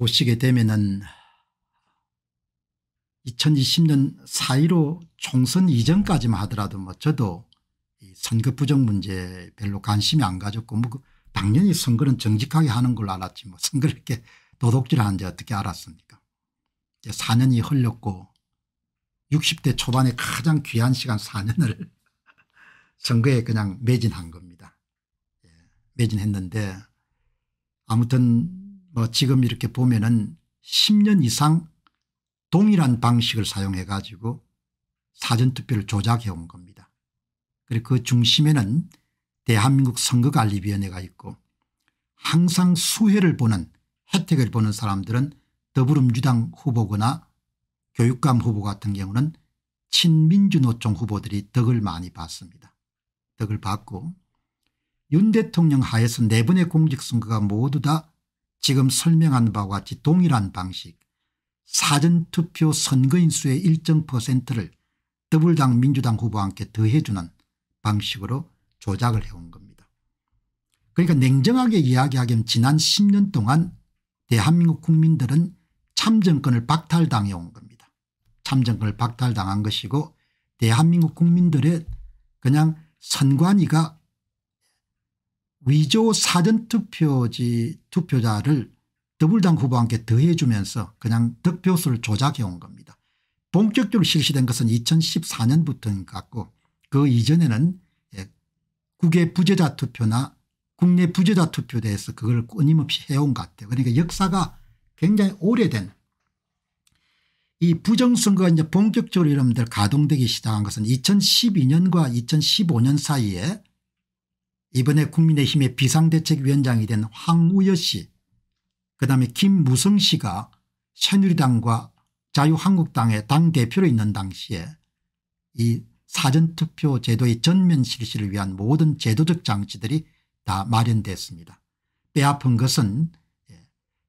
보시게 되면은 2020년 4.15 총선 이전까지만 하더라도 뭐 저도 선거 부정 문제 별로 관심이 안 가졌고 뭐 그 당연히 선거는 정직하게 하는 걸 알았지 뭐 선거를 이렇게 도둑질하는지 어떻게 알았습니까 4년이 흘렀고 60대 초반에 가장 귀한 시간 4년을 선거에 그냥 매진한 겁니다. 예, 매진했는데 아무튼 뭐 지금 이렇게 보면은 10년 이상 동일한 방식을 사용해 가지고 사전투표를 조작해 온 겁니다. 그리고 그 중심에는 대한민국 선거관리위원회가 있고 항상 수혜를 보는 혜택을 보는 사람들은 더불어민주당 후보거나 교육감 후보 같은 경우는 친민주노총 후보들이 덕을 많이 봤습니다 덕을 받고 윤 대통령 하에서 네 번의 공직선거가 모두 다 지금 설명한 바와 같이 동일한 방식 사전투표 선거인수의 일정 퍼센트를 더블당 민주당 후보와 함께 더해주는 방식으로 조작을 해온 겁니다. 그러니까 냉정하게 이야기하기면 지난 10년 동안 대한민국 국민들은 참정권을 박탈당해 온 겁니다. 참정권을 박탈당한 것이고 대한민국 국민들의 그냥 선관위가 위조 사전투표지 투표자를 더불당 후보와 함께 더해 주면서 그냥 득표수를 조작해 온 겁니다. 본격적으로 실시된 것은 2014년부터인 것 같고 그 이전에는 예, 국외 부재자 투표나 국내 부재자 투표대에서 그걸 끊임없이 해온 것 같아요. 그러니까 역사가 굉장히 오래된 이 부정선거가 이제 본격적으로 여러분들 가동되기 시작한 것은 2012년과 2015년 사이에 이번에 국민의힘의 비상대책위원장이 된 황우여 씨 그다음에 김무성 씨가 새누리당과 자유한국당의 당대표로 있는 당시에 이 사전투표 제도의 전면 실시를 위한 모든 제도적 장치들이 다 마련됐습니다. 빼앗은 것은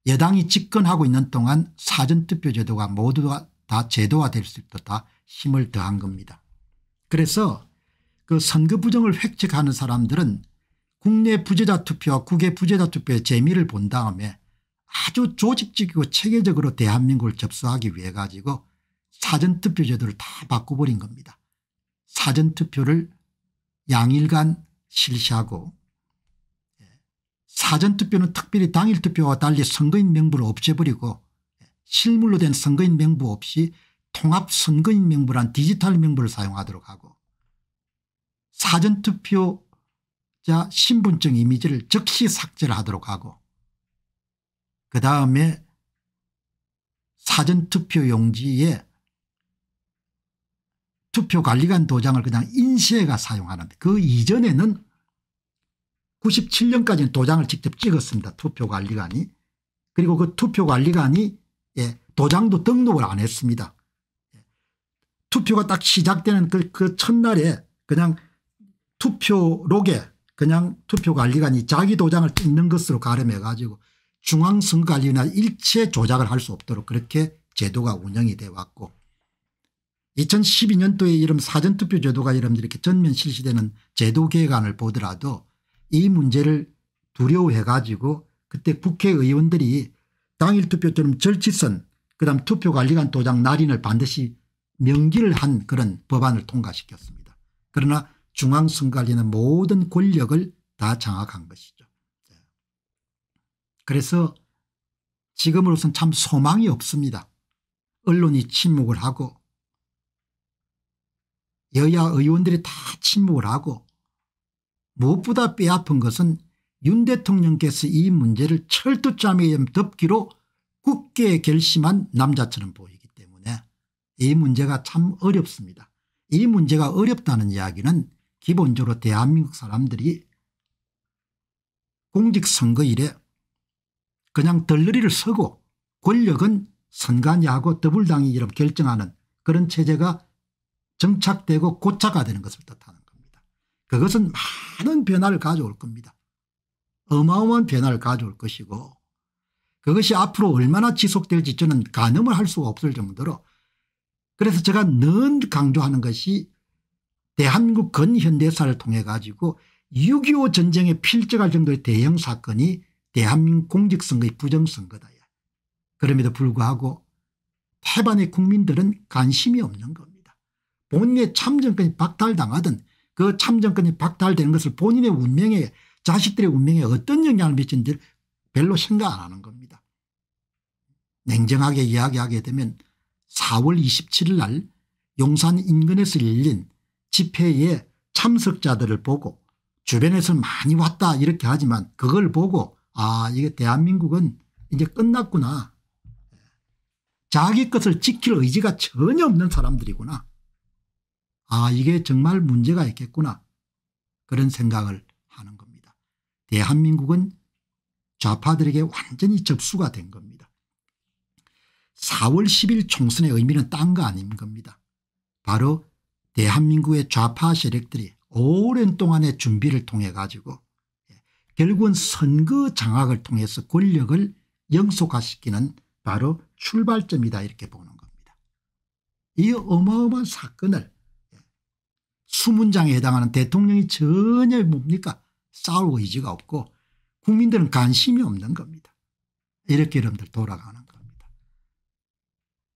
여당이 집권하고 있는 동안 사전투표 제도가 모두 다 제도화될 수 있도록 다 힘을 더한 겁니다. 그래서 그 선거 부정을 획책하는 사람들은 국내 부재자 투표 와 국외 부재자 투표의 재미를 본 다음에 아주 조직적이고 체계적으로 대한민국을 접수하기 위해 가지고 사전투표 제도를 다 바꿔버린 겁니다. 사전투표를 양일간 실시하고 예, 사전투표는 특별히 당일투표와 달리 선거인 명부를 없애버리고 예, 실물로 된 선거인 명부 없이 통합선거인 명부란 디지털 명부를 사용하도록 하고 사전투표 자 신분증 이미지를 즉시 삭제를 하도록 하고 그 다음에 사전투표 용지에 투표관리관 도장을 그냥 인쇄가 사용하는데 그 이전에는 97년까지는 도장을 직접 찍었습니다. 투표관리관이. 그리고 그 투표관리관이 예, 도장도 등록을 안 했습니다. 투표가 딱 시작되는 그, 그 첫날에 그냥 투표록에 그냥 투표관리관이 자기 도장을 찍는 것으로 가름해 가지고 중앙선거관리나 일체 조작을 할 수 없도록 그렇게 제도가 운영이 돼 왔고 2012년도에 이런 사전투표 제도가 이런 이렇게 전면 실시되는 제도 개관을 보더라도 이 문제를 두려워해 가지고 그때 국회의원들이 당일 투표처럼 절치선 그다음 투표관리관 도장 날인을 반드시 명기를 한 그런 법안을 통과시켰습니다. 그러나 중앙선 관리는 모든 권력을 다 장악한 것이죠. 그래서 지금으로선 참 소망이 없습니다. 언론이 침묵을 하고 여야 의원들이 다 침묵을 하고 무엇보다 뼈아픈 것은 윤 대통령께서 이 문제를 철두잠에 덮기로 굳게 결심한 남자처럼 보이기 때문에 이 문제가 참 어렵습니다. 이 문제가 어렵다는 이야기는 기본적으로 대한민국 사람들이 공직선거일에 그냥 덜러리를 서고 권력은 선관위하고 더불당이 이름 결정하는 그런 체제가 정착되고 고착화 되는 것을 뜻하는 겁니다. 그것은 많은 변화를 가져올 겁니다. 어마어마한 변화를 가져올 것이고 그것이 앞으로 얼마나 지속될지 저는 가늠을 할 수가 없을 정도로 그래서 제가 늘 강조하는 것이 대한국 건현대사를 통해 가지고 6.25 전쟁에 필적할 정도의 대형 사건이 대한민국 공직선거의 부정선거다. 그럼에도 불구하고 태반의 국민들은 관심이 없는 겁니다. 본인의 참정권이 박탈당하든 그 참정권이 박탈되는 것을 본인의 운명에 자식들의 운명에 어떤 영향을 미친지 별로 생각 안 하는 겁니다. 냉정하게 이야기하게 되면 4월 27일 날 용산 인근에서 열린 집회에 참석자들을 보고 주변에서 많이 왔다 이렇게 하지만 그걸 보고 아 이게 대한민국은 이제 끝났구나. 자기 것을 지킬 의지가 전혀 없는 사람들이구나. 아 이게 정말 문제가 있겠구나. 그런 생각을 하는 겁니다. 대한민국은 좌파들에게 완전히 접수가 된 겁니다. 4월 10일 총선의 의미는 딴 거 아닌 겁니다. 바로 대한민국의 좌파 세력들이 오랜 동안의 준비를 통해 가지고 예, 결국은 선거 장악을 통해서 권력을 영속화시키는 바로 출발점이다 이렇게 보는 겁니다. 이 어마어마한 사건을 예, 수문장에 해당하는 대통령이 전혀 뭡니까 싸울 의지가 없고 국민들은 관심이 없는 겁니다. 이렇게 여러분들 돌아가는 겁니다.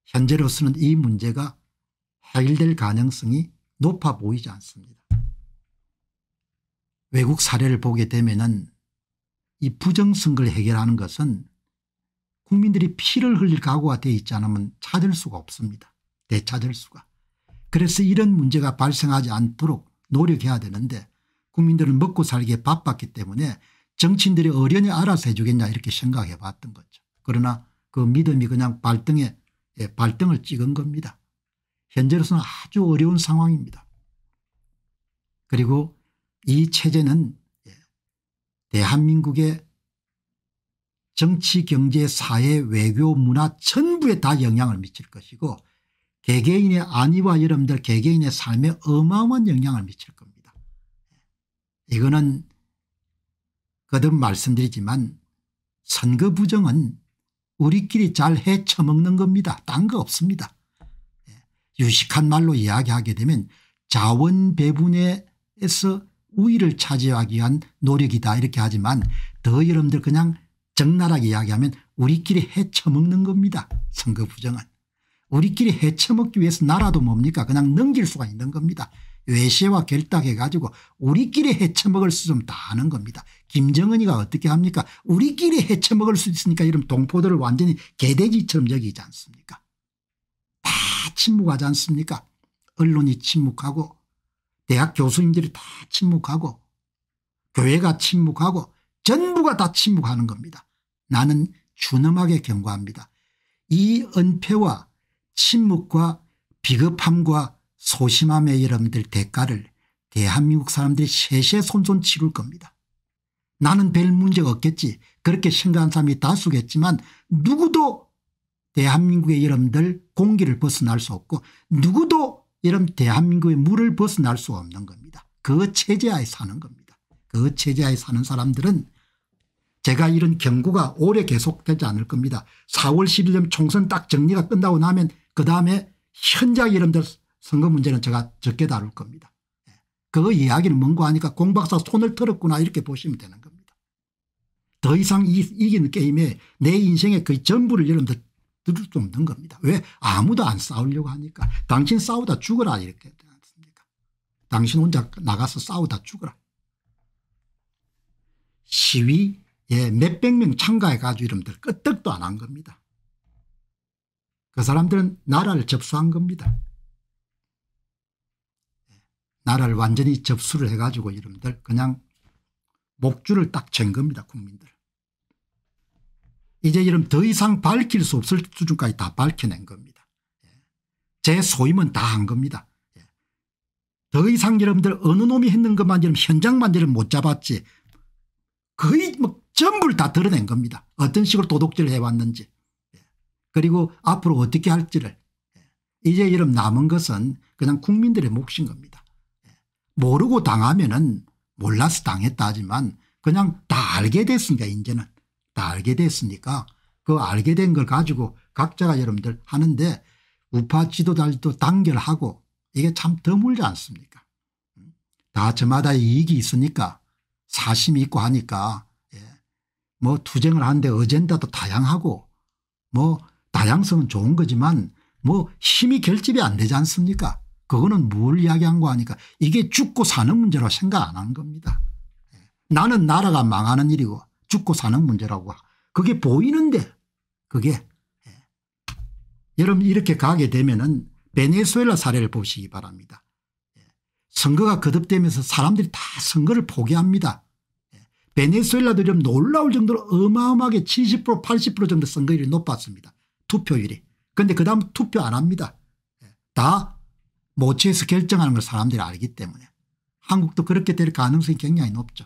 현재로서는 이 문제가 파일될 가능성이 높아 보이지 않습니다. 외국 사례를 보게 되면 은이 부정선거를 해결하는 것은 국민들이 피를 흘릴 각오가 되어 있지 않으면 찾을 수가 없습니다. 되찾을 수가. 그래서 이런 문제가 발생하지 않도록 노력해야 되는데 국민들은 먹고 살기에 바빴기 때문에 정치인들이 어련히 알아서 해주겠냐 이렇게 생각해 봤던 거죠. 그러나 그 믿음이 그냥 발등에 예, 발등을 찍은 겁니다. 현재로서는 아주 어려운 상황입니다. 그리고 이 체제는 예, 대한민국의 정치 경제 사회 외교 문화 전부에 다 영향을 미칠 것이고 개개인의 안위와 여러분들 개개인의 삶에 어마어마한 영향을 미칠 겁니다. 이거는 거듭 말씀드리지만 선거 부정은 우리끼리 잘 헤쳐먹는 겁니다. 딴 거 없습니다. 유식한 말로 이야기하게 되면 자원 배분에서 우위를 차지하기 위한 노력이다 이렇게 하지만 더 여러분들 그냥 적나라하게 이야기하면 우리끼리 헤쳐먹는 겁니다. 선거 부정은. 우리끼리 헤쳐먹기 위해서 나라도 뭡니까 그냥 넘길 수가 있는 겁니다. 외세와 결탁해 가지고 우리끼리 헤쳐먹을 수 좀다 하는 겁니다. 김정은이가 어떻게 합니까 우리끼리 헤쳐먹을 수 있으니까 이런 동포들을 완전히 개돼지처럼 여기지 않습니까 침묵하지 않습니까 언론이 침묵하고 대학 교수님들이 다 침묵하고 교회가 침묵하고 전부가 다 침묵하는 겁니다. 나는 준엄하게 경고합니다. 이 은폐와 침묵과 비겁함과 소심함의 여러분들 대가를 대한민국 사람들이 세세 손손 치를 겁니다. 나는 별 문제가 없겠지 그렇게 생각한 사람이 다수겠지만 누구도 대한민국의 여러분들 공기를 벗어날 수 없고 누구도 여러분 대한민국의 물을 벗어날 수 없는 겁니다. 그 체제하에 사는 겁니다. 그 체제하에 사는 사람들은 제가 이런 경고가 오래 계속되지 않을 겁니다. 4월 11일 총선 딱 정리가 끝나고 나면 그다음에 현장 여러분들 선거 문제는 제가 적게 다룰 겁니다. 예. 그 이야기는 뭔고 하니까 공 박사 손을 털었구나 이렇게 보시면 되는 겁니다. 더 이상 이, 이기는 게임에 내 인생의 거의 그 전부를 여러분들 들을 수 없는 겁니다. 왜? 아무도 안 싸우려고 하니까. 당신 싸우다 죽어라 이렇게 되지 않습니까? 당신 혼자 나가서 싸우다 죽어라. 시위 에 예, 몇백 명 참가해가지고 이름들 끄떡도 안 한 겁니다. 그 사람들은 나라를 접수한 겁니다. 나라를 완전히 접수를 해가지고 이름들 그냥 목줄을 딱챈 겁니다. 국민들. 이제 이름 더 이상 밝힐 수 없을 수준까지 다 밝혀낸 겁니다. 예. 제 소임은 다 한 겁니다. 예. 더 이상 여러분들 어느 놈이 했는 것만 여러분 현장만 여러분 못 잡았지 거의 뭐 전부를 다 드러낸 겁니다. 어떤 식으로 도둑질을 해왔는지 예. 그리고 앞으로 어떻게 할지를 이제 여러분 남은 것은 그냥 국민들의 몫인 겁니다. 모르고 당하면 은 몰라서 당했다 하지만 그냥 다 알게 됐으니까 이제는 다 알게 됐으니까 그 알게 된 걸 가지고 각자가 여러분들 하는데 우파 지도자들도 단결하고 이게 참 드물지 않습니까 다 저마다 이익이 있으니까 사심이 있고 하니까 예. 뭐 투쟁을 하는데 어젠다도 다양하고 뭐 다양성은 좋은 거지만 뭐 힘이 결집이 안 되지 않습니까 그거는 뭘 이야기한 거 하니까 이게 죽고 사는 문제로 생각 안 한 겁니다. 예. 나는 나라가 망하는 일이고 죽고 사는 문제라고 그게 보이는데 그게 예. 여러분 이렇게 가게 되면은 베네수엘라 사례를 보시기 바랍니다. 예. 선거가 거듭되면서 사람들이 다 선거를 포기합니다. 예. 베네수엘라도 좀 놀라울 정도로 어마어마하게 70% 80% 정도 선거율이 높았습니다. 투표율이. 근데 그 다음 투표 안 합니다. 다 모체에서 결정하는 걸 사람들이 알기 때문에. 한국도 그렇게 될 가능성이 굉장히 높죠.